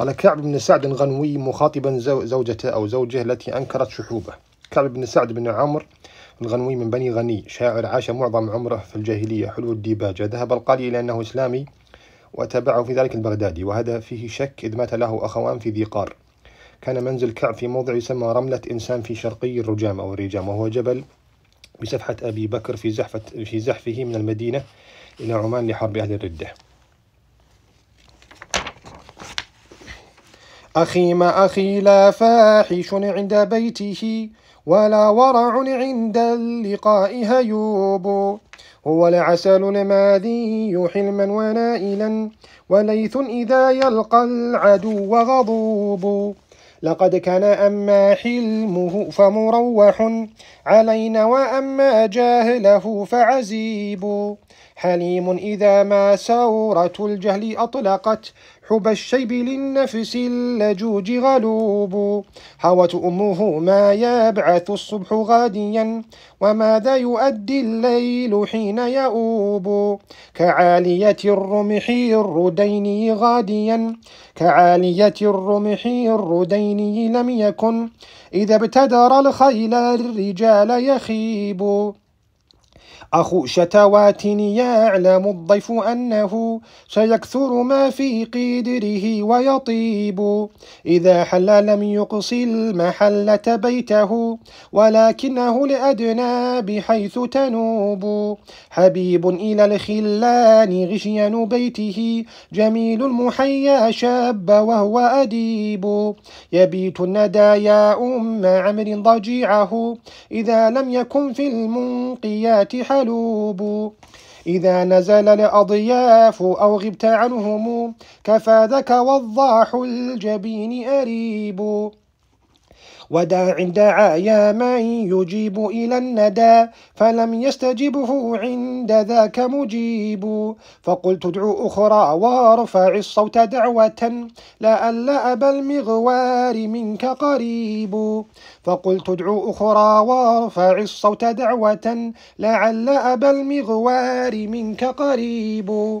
قال كعب بن سعد الغنوي مخاطبا زوجته أو زوجه التي أنكرت شحوبه كعب بن سعد بن عمرو الغنوي من بني غني شاعر عاش معظم عمره في الجاهلية حلو الديباجة ذهب القاضي إلى أنه إسلامي وتابعه في ذلك البغدادي وهذا فيه شك إذ مات له أخوان في ذي قار كان منزل كعب في موضع يسمى رملة إنسان في شرقي الرجام أو الرجام وهو جبل بسفحة أبي بكر في زحفة في زحفه من المدينة إلى عمان لحرب أهل الردة أخي ما أخي لا فاحش عند بيته ولا ورع عند اللقاء هيوب هو العسل الماذي حلما ونائلا وليث إذا يلقى العدو غضوب لقد كان أما حلمه فمروح علينا وأما جاهله فعزيب حليم إذا ما سورة الجهل أطلقت حب الشيب للنفس اللجوج غلوب هوت أمه ما يبعث الصبح غاديا وماذا يؤدي الليل حين يؤوب كعالية الرمح الردين غاديا كعالية الرمح الردين لم يكن إذا ابتدر الخيل الرجال يخيب أخو شتواتني يعلم الضيف أنه سيكثر ما في قدره ويطيب إذا حل لم يقصي المحلة بيته ولكنه لأدنى بحيث تنوب حبيب إلى الخلان غشيان بيته جميل المحيا شاب وهو أديب يبيت الندى يا أم عمر ضجيعه إذا لم يكن في المنقيات حلوب إذا نزل الأضياف أو غبت عنهم كفى ذك والضاح الجبين أريب وداع دعا من يجيب إلى الندى فلم يستجبه عند ذاك مجيب فقلت ادعو أخرى وارفع الصوت دعوة لأن أبا المغوار منك قريب فقلت ادعو أخرى وارفع الصوت دعوة لعل أبا المغوار منك قريب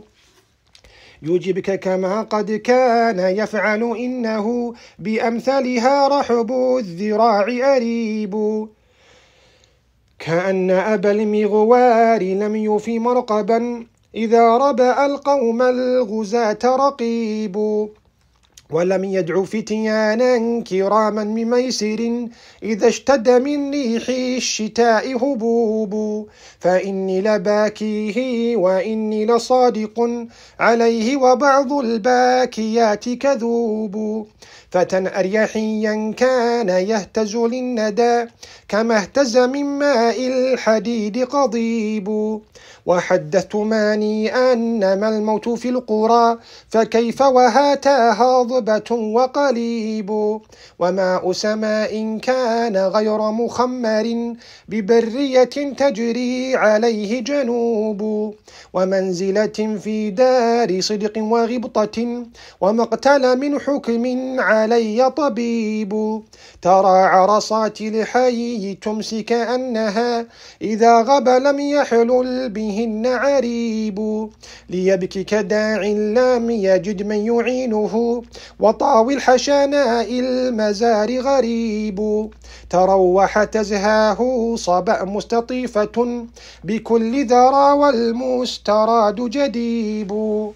يجبك كما قد كان يفعل إنه بأمثلها رحب الذراع أريب كأن أبا المغوار لم يف مرقبا إذا ربأ القوم الغزاة رقيب ولم يدعو فتيانا كراما من ميسر إذا اشتد من ريح الشتاء هبوب فإني لباكيه وإني لصادق عليه وبعض الباكيات كذوب فتى أريحيا كان يهتز للندى كما اهتز من ماء الحديد قضيب وحدثت ماني أنما الموت في القرى فكيف وهاتها رغبة وقليب وماء سماء كان غير مخمر ببرية تجري عليه جنوب ومنزلة في دار صدق وغبطة ومقتل من حكم علي طبيب ترى عرصات الحي تمسك أنها إذا غب لم يحلل بهن عريب ليبكي كداع لم يجد من يعينه وطاوي الحشناء المزار غريب تروح تزهاه صبأ مستطيفة بكل ذرى والمستراد جديب